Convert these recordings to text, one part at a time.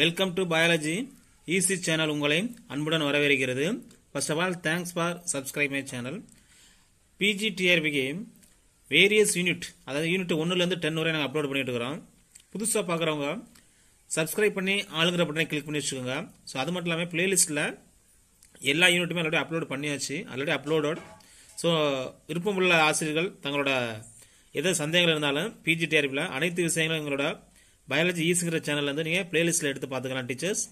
Welcome to biology easy channel உங்களை அன்புடன் வரவேற்கிறது first of all thanks for subscribe my channel PG டிஆர்பிக்கு various unit அதாவது unit ஒன்றுலேருந்து டென் வரை நாங்கள் அப்லோட் பண்ணிட்டு இருக்கிறோம் புதுசாக பார்க்குறவங்க சப்ஸ்கிரைப் பண்ணி ஆளுங்கிற பட்டனை கிளிக் பண்ணி வச்சுக்கோங்க ஸோ அது மட்டும் இல்லாமல் பிளேலிஸ்ட்டில் எல்லா யூனிட்டுமே ஆல்ரெடி அப்லோட் பண்ணியாச்சு ஆல்ரெடி அப்லோடட் ஸோ விருப்பமுள்ள ஆசிரியர்கள் தங்களோட எதோ சந்தேகங்கள் இருந்தாலும் பிஜி டிஆர்பியில் அனைத்து விஷயங்களும் எங்களோட பயாலஜி ஈஸுங்கிற சேனல்லேருந்து நீங்கள் பிளேலிஸ்ட்டில் எடுத்து பார்த்துக்கலாம் டீச்சர்ஸ்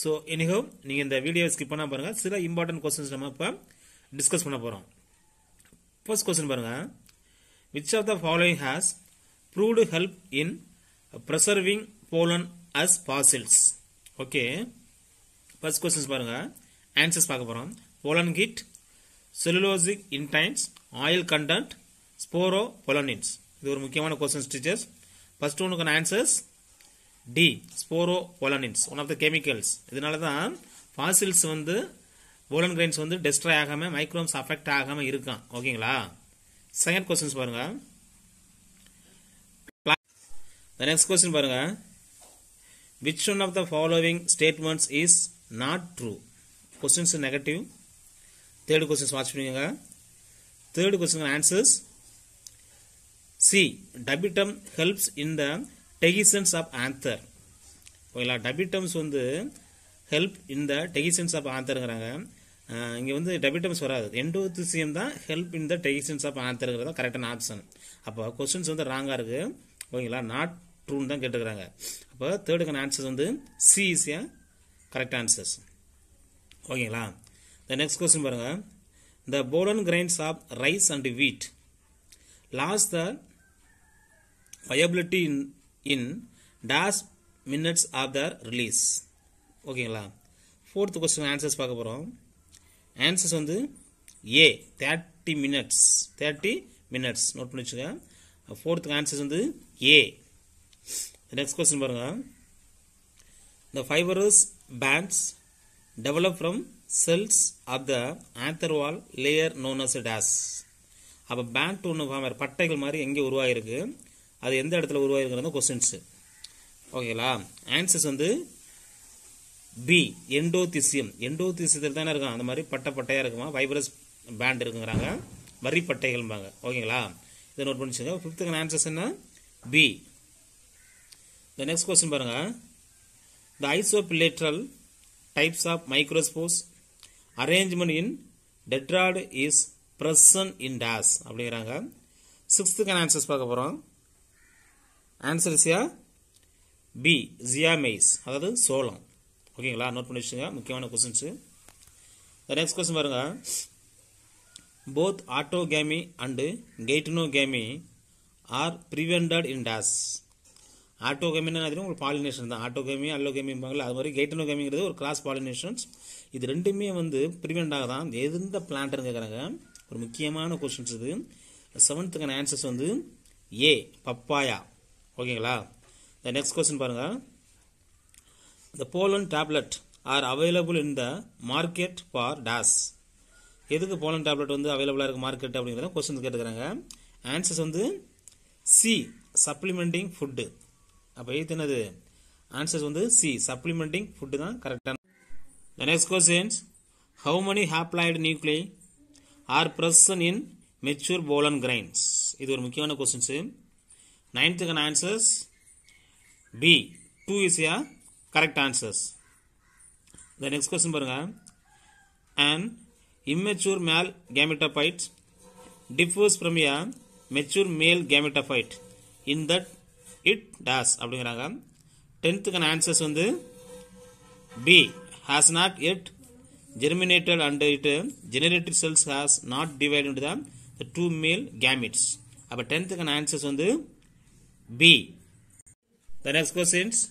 ஸோ இனிகோ நீங்கள் இந்த வீடியோ ஸ்கிப் பண்ணால் பாருங்கள் சில இம்பார்ட்டன்ட் கொஸ்டின்ஸ் நம்ம இப்போ டிஸ்கஸ் பண்ண போகிறோம் ஃபர்ஸ்ட் கொஸ்டின் பாருங்கள் which of the following has proved help in preserving pollen as fossils okay first questions பாருங்கள் ஆன்சர்ஸ் பார்க்க போகிறோம் pollen kit cellulosic intines oil content sporopollenins இது ஒரு முக்கியமான கொஸ்டின்ஸ் டீச்சர்ஸ் ஃபர்ஸ்ட் ஒன்றுக்கான answers D sporopollenins one of the chemicals இதனால தான் fossils வந்து ஓலன் கிரைன்ஸ் வந்து டெஸ்ட்ராய் ஆகாமல் மைக்ரோம்ஸ் அஃபெக்ட் ஆகாமல் இருக்கான் ஓகேங்களா செகண்ட் கொஸ்டின்ஸ் பாருங்க த நெக்ஸ்ட் கொஸ்டின் பாருங்க which one of the following statements is not true questions negative third questions watch பண்ணிக்கோங்க third question answers C tapetum helps in the dehiscence of anther ஓகேங்களா tapetums வந்து help in the dehiscence of ஆன்சருங்கிறாங்க இங்கே வந்து டபிட்டம்ஸ் வராது எண்டோத்திசியம் தான் help in the dehiscence of ஆன்சருங்கிறது தான் கரெக்டான option அப்போ கொஸ்டின்ஸ் வந்து ராங்காக இருக்குது ஓகேங்களா நாட் ட்ரூன்னு தான் கேட்டுக்கிறாங்க அப்போ தேர்டுக்கான ஆன்சர்ஸ் வந்து சி ஈஸியாக கரெக்ட் ஆன்சர்ஸ் ஓகேங்களா த நெக்ஸ்ட் கொஸ்டின் பாருங்கள் the pollen grains of rice and wheat lost the viability in in dash minutes of the release ஓகேங்களா ஃபோர்த்து கொஸ்டின் ஆன்சர்ஸ் பார்க்க போகிறோம் ஆன்சர்ஸ் வந்து A thirty minutes thirty minutes note பண்ணி வச்சுக்க ஃபோர்த்துக்கு answers வந்து A next question பாருங்கள் the fibrous bands develop from cells of the outer wall layer known as dash அப்போ பேண்ட் ஒன்று பட்டைகள் மாதிரி எங்கே உருவாகிருக்கு அது எந்த இடத்துல உருவாயிருக்கிறது கொஸ்டின்ஸு ஓகேங்களா ஆன்சர்ஸ் வந்து பி எண்டோதிசியம் எண்டோதிசியத்தில் தானே இருக்கும் அந்த மாதிரி பட்டை பட்டையாக இருக்குமா வைப்ரஸ் பேண்ட் இருக்குங்கிறாங்க வரி பட்டைகள்பாங்க ஓகேங்களா இதை நோட் பண்ணிச்சுங்க ஃபிஃப்த்துக்கு ஆன்சர்ஸ் என்ன பி த நெக்ஸ்ட் கொஸ்டின் பாருங்கள் the isobilateral types of microspores arrangement in tetrad is present in dash அப்படிங்கிறாங்க சிக்ஸ்த்துக்கான ஆன்சர்ஸ் பார்க்க போகிறோம் ஆன்சர் சியா பி ஜியா மெய்ஸ் அதாவது சோளம் ஓகேங்களா நோட் பண்ணி வச்சுங்க முக்கியமான கொஸ்டின்ஸு த நெக்ஸ்ட் கொஸ்டின் பாருங்க both autogamy and geitonogamy are prevented in dash ஆட்டோ கேமின்னு உங்களுக்கு பாலினேஷன் தான் ஆட்டோ கேமி அல்லோ கேமிம்பாங்களே அது மாதிரி கெய்டனோ கேமிங்கிறது ஒரு கிராஸ் பாலினேஷன்ஸ் இது ரெண்டுமே வந்து ப்ரிவெண்ட் ஆக தான் எந்த பிளான்ட்டுன்னு கேட்குறாங்க ஒரு முக்கியமான கொஸ்டின்ஸ் இது செவன்த்துக்கான ஆன்சர்ஸ் வந்து ஏ பப்பாயா ஓகேங்களா த நெக்ஸ்ட் கொஸ்டின் பாருங்கள் the pollen tablet are available in the market for dash எதுக்கு போலன் டேப்லெட் வந்து அவைலபிளாக இருக்குது மார்க்கெட் அப்படிங்கிறத கொஸ்டின் கேட்டுக்கிறாங்க ஆன்சர்ஸ் வந்து சி சப்ளிமெண்டிங் ஃபுட்டு அப்போ எய்த் என்னது ஆன்சர்ஸ் வந்து சி சப்ளிமெண்டிங் ஃபுட்டு தான் கரெக்டான the next questions how many haploid nuclei are present in mature pollen grains இது ஒரு முக்கியமான questions Ninth gun answers B. 2 is a correct answers. The next question பாருங்க An immature male gametophyte differs from a mature male gametophyte in that it does அப்படிங்கிறாங்க டென்த்துக்கான answers வந்து B has not yet germinated and it generated cells has not divided into the two male gametes அப்போ டென்த்துக்கான answers வந்து B. The next question is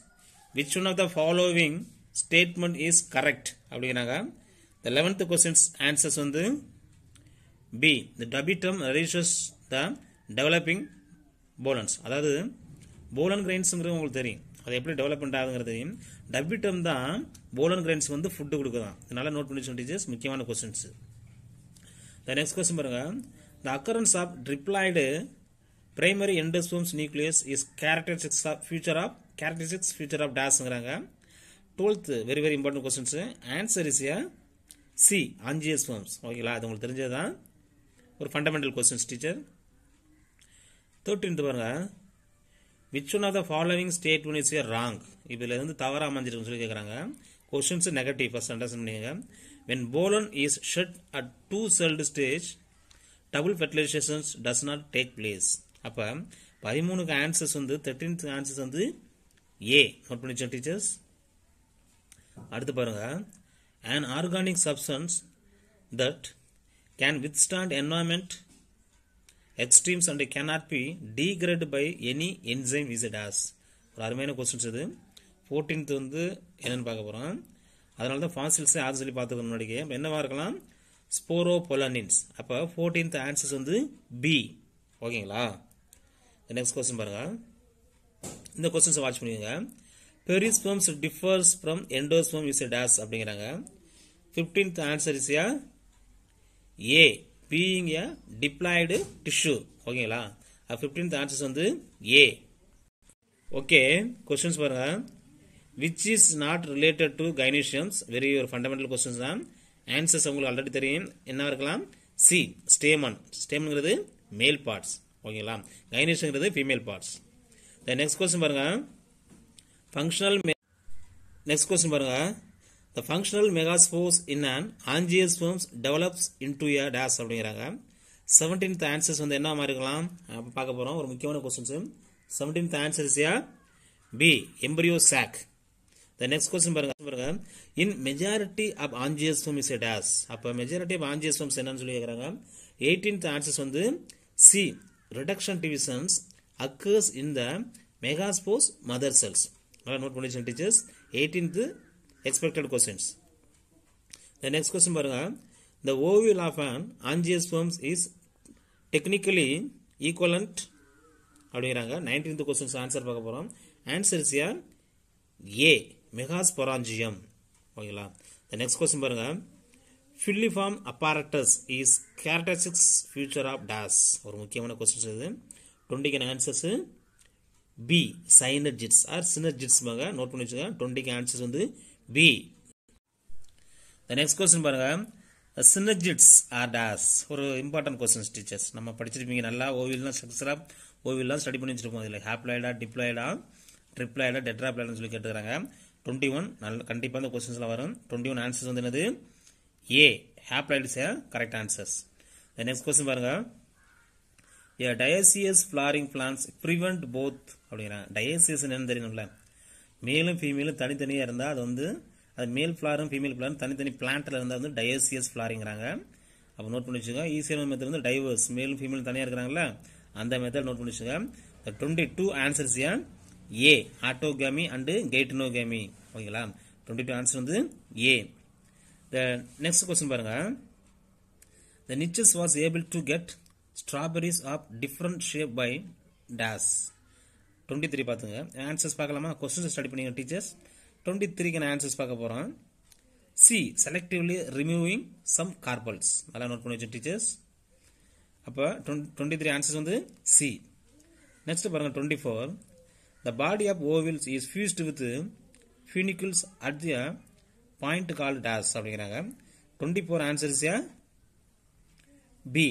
which one of the following statement is correct the 11th question's answers on the B. The W term ratios the developing bolons அதாவது போலன் கிரைன்ஸுங்கிறது உங்களுக்கு தெரியும் அது எப்படி டெவலப்மெண்ட் ஆகுங்கிறது தெரியும் டபி டேர்ம் தான் போலன் கிரைன்ஸ் வந்து ஃபுட்டு கொடுக்குதான் இதனால நோட் பண்ணி சொல்லிட்டு முக்கியமான கொஸ்டின்ஸ் த நெக்ஸ்ட் கொஸ்டின் பாருங்க the occurrence of triploid primary endosperms nucleus is characteristics of future of characteristics future of டாஸ்ங்கிறாங்க twelfth very very important questions answer is A C angiosperms ஓகேங்களா அது உங்களுக்கு தெரிஞ்சது ஒரு ஃபண்டமெண்டல் கொஸ்டின்ஸ் டீச்சர் தேர்ட்டின்த்து பாருங்க which one of the following state statement is A wrong இதில் வந்து தவறாக அமைஞ்சிருக்குன்னு சொல்லி கேட்குறாங்க கொஸ்டின்ஸ் நெகட்டிவ் ஃபர்ஸ்ட் அண்டர்ஸ்டாண்ட் பண்ணிக்கங்க when pollen is shed at two celled stage double fertilisations does not take place அப்போ பதிமூணுக்கு ஆன்சர்ஸ் வந்து தேர்ட்டீன்த் ஆன்சர்ஸ் வந்து ஏ நோட் பண்ணிச்சோம் டீச்சர்ஸ் அடுத்து பாருங்க and organic substance that can withstand environment extremes and can cannot be degrade by any enzyme is it as ஒரு அருமையான questions இது ஃபோர்டீன்த் வந்து என்னென்னு பார்க்க போகிறோம் அதனால தான் ஃபாசில்ஸே ஆறு சொல்லி பார்த்துக்கணும் முன்னாடிக்கு என்னவாக இருக்கலாம் ஸ்போரோ பொலனின்ஸ் அப்போ ஃபோர்டீன்த் ஆன்சர்ஸ் வந்து பி ஓகேங்களா நெக்ஸ்ட் கொஸ்டின் பாருங்க இந்த கொஸ்டின்ஸை வாட்ச் பண்ணிக்கோங்க perisperms differs from endosperm is dash அப்படிங்கிறாங்க fifteenth answer is A being A diploid tissue ஓகேங்களா ஃபிஃப்டீன்த் ஆன்சர்ஸ் வந்து ஏ ஓகே கொஸ்டின்ஸ் பாருங்க which is not related to gynoeciums very ஒரு ஃபண்டமெண்டல் கொஸ்டின்ஸ் தான் ஆன்சர்ஸ் உங்களுக்கு ஆல்ரெடி தெரியும் என்ன இருக்கலாம் சி ஸ்டேமன் ஸ்டேமன்ங்கிறது மேல் பார்ட்ஸ் ஓகேங்களா கைனேஷங்கிறது female parts the next question பாருங்க ஃபங்க்ஷனல் நெக்ஸ்ட் கொஸ்டின் பாருங்க the functional megaspores in and angiosperms develops into A dash அப்படிங்கிறாங்க செவன்டீன்த் ஆன்சர்ஸ் வந்து என்ன மாதிரி இருக்கலாம் அப்போ பார்க்க போகிறோம் ஒரு முக்கியமான கொஸ்டின்ஸு செவன்டீன்த் ஆன்சர்ஸ் யா B embryo sac the next question பாருங்க பாருங்க in majority of angiosperms is a dash அப்போ மெஜாரிட்டி ஆஃப் ஆஞ்சியஸ் ஃபோம்ஸ் என்னன்னு சொல்லி கேட்குறாங்க எயிட்டீன்த் ஆன்சர்ஸ் வந்து C reduction divisions occurs in the megaspores mother cells நல்லா note பண்ணிச்சு teachers eighteenth expected questions the next question பாருங்க the ovule of an angiosperms is technically equivalent அப்படிங்கிறாங்க nineteenth questions answer பார்க்க போகிறோம் answer is A megasporangium ஓகேங்களா the next question பாருங்கள் filiform apparatus is characteristics future of dash ஒரு முக்கியமான questions இது டுவெண்ட்டிக்கான answers B synergids or synergids பாங்க நோட் பண்ணி வச்சுக்கோங்க டுவெண்ட்டிக்கு ஆன்சர்ஸ் வந்து பி த நெக்ஸ்ட் கொஸ்டின் பாருங்கள் சினர்ஜிட்ஸ் ஆர் டாஸ் ஒரு இம்பார்ட்டன்ட் கொஸ்டின்ஸ் டீச்சர்ஸ் நம்ம படிச்சிருப்பீங்க நல்லா ஓவியெல்லாம் ஸ்ட்ரக்சராக ஓவியெல்லாம் ஸ்டடி பண்ணி வச்சுருப்போம் இதில் ஹாப்ளாய்டா டிப்ளாய்டா ட்ரிப்ளாய்டா டெட்ராப்ளாய்டான்னு சொல்லி கேட்டுக்கிறாங்க டுவெண்ட்டி ஒன் நல்ல கண்டிப்பாக அந்த கொஸ்டின்ஸ்லாம் வரும் டுவெண்ட்டி ஒன் ஆன்சர்ஸ் வந்து என்னது A haploid is correct answers the next question பாருங்க A dioecious flowering plants prevent both அப்படிங்கிறாங்க டயசியஸ் என்னன்னு தெரியணும்ல மேலும் ஃபீமேலும் தனித்தனியாக இருந்தால் அது வந்து அது மேல் ஃபிளாரும் ஃபீமேல் ஃபிளாரும் தனித்தனி பிளான்ட்டில் இருந்தால் வந்து டயசியஸ் ஃப்ளாரிங்கிறாங்க அப்போ நோட் பண்ணி வச்சுக்கோங்க ஈஸியான e மெத்தட் வந்து டைவர்ஸ் மேலும் ஃபீமேல் தனியாக இருக்கிறாங்களா அந்த மெத்தட் நோட் பண்ணி வச்சுக்கோங்க டுவெண்ட்டி டூ ஆன்சர்ஸ் ஏன் ஏ ஆட்டோகேமி அண்டு கேட்னோகேமி ஓகேங்களா டுவெண்ட்டி டூ ஆன்சர் வந்து ஏ த நெக்ஸ்ட் கொஸ்டின் பாருங்கள் the Nitsch was able to get strawberries of different shape by dash twenty three பார்த்துங்க ஆன்சர்ஸ் பார்க்கலாமா கொஸ்டின்ஸ் ஸ்டடி பண்ணிங்க டீச்சர்ஸ் டுவெண்ட்டி த்ரீக்கு நான் ஆன்சர்ஸ் பார்க்க போகிறோம் C selectively removing some carpels நல்லா நோட் பண்ணி வச்சோம் டீச்சர்ஸ் அப்போ டுவெண்ட்டி த்ரீ ஆன்சர்ஸ் வந்து சி நெக்ஸ்ட் பாருங்க twenty four the body of ovules is fused with funicles at the point called dash அப்படிங்கிறாங்க twenty four answers is B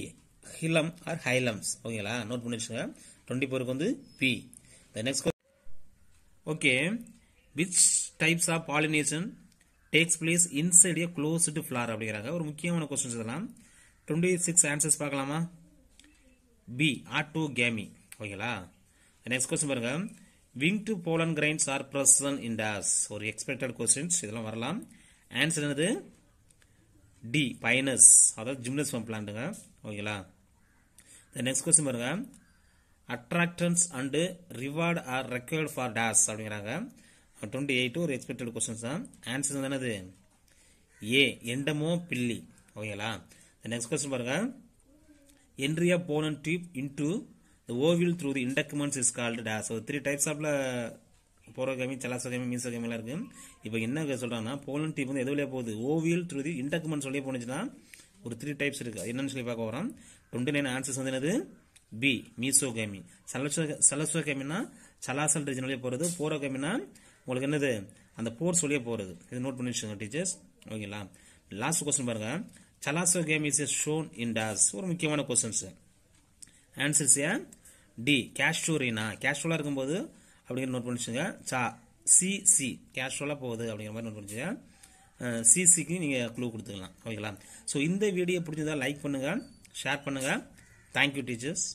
ஹிலம் or hilums ஓகேங்களா note பண்ணி வச்சுங்க டுவெண்ட்டி ஃபோருக்கு வந்து B the next okay which types of pollination takes place inside a closed flower அப்படிங்கிறாங்க ஒரு முக்கியமான questions இதெல்லாம் டுவெண்ட்டி சிக்ஸ் ஆன்சர்ஸ் பார்க்கலாமா பி ஆட்டோ கேமி ஓகேங்களா நெக்ஸ்ட் கொஸ்டின் பாருங்கள் wing to pollen grains are present in dash ஒரு expected questions இதெல்லாம் வரலாம் ஆன்சர் என்னது டி பைனஸ் அதாவது ஜிம்னஸ்பம் பிளான்ட்டுங்க ஓகேங்களா நெக்ஸ்ட் கொஸ்டின் பாருங்க attractants and reward are required for dash அப்படிங்கிறாங்க டுவெண்ட்டி எயிட் ஒரு எக்ஸ்பெக்டட் கொஸ்டின்ஸ் தான் ஆன்சர் என்னது ஏ எண்டமோ பில்லி ஓகேங்களா நெக்ஸ்ட் கொஸ்டின் பாருங்க entry pollen tube into The ovule through the indicaments is called as. So, three types of porogamy chalazogamy மீசோகாமிலாம் இருக்குது இப்போ என்ன சொல்கிறாங்கன்னா போலன் டீப் வந்து எது வழியாக போகுது ஓவியல் த்ரூ தி இன்டக்குமெண்ட் சொல்லி போனுச்சுன்னா ஒரு த்ரீ டைப்ஸ் இருக்குது என்னன்னு சொல்லி பார்க்க வரோம் டுவெண்ட்டி நைன் ஆன்சர்ஸ் வந்து என்னது பி மீசோகாமி சலசோ சலசோகாமினா சலாசல் ரீஜன் வழியாக போகிறது போரோகாமினா உங்களுக்கு என்னது அந்த போர்ஸ் சொல்லியே போகிறது இது நோட் பண்ணி வச்சுக்கோங்க டீச்சர்ஸ் ஓகேங்களா லாஸ்ட் கொஸ்டின் பாருங்கள் கேம் is a shown in dash ஒரு முக்கியமான கொஸ்டின்ஸ் ஆன்சர்ஸ் ஏன் டி கேஷூரினா கேஷ்வலாக இருக்கும்போது அப்படிங்கிற நோட் பண்ணிச்சுங்க சா சி சி கேஷுவலாக போகுது அப்படிங்கிற மாதிரி நோட் பண்ணிச்சுங்க சிசிக்கு நீங்கள் க்ளூ கொடுத்துக்கலாம் ஓகேங்களா ஸோ இந்த வீடியோ பிடிச்சதா லைக் பண்ணுங்கள் ஷேர் பண்ணுங்கள் தேங்க்யூ டீச்சர்ஸ்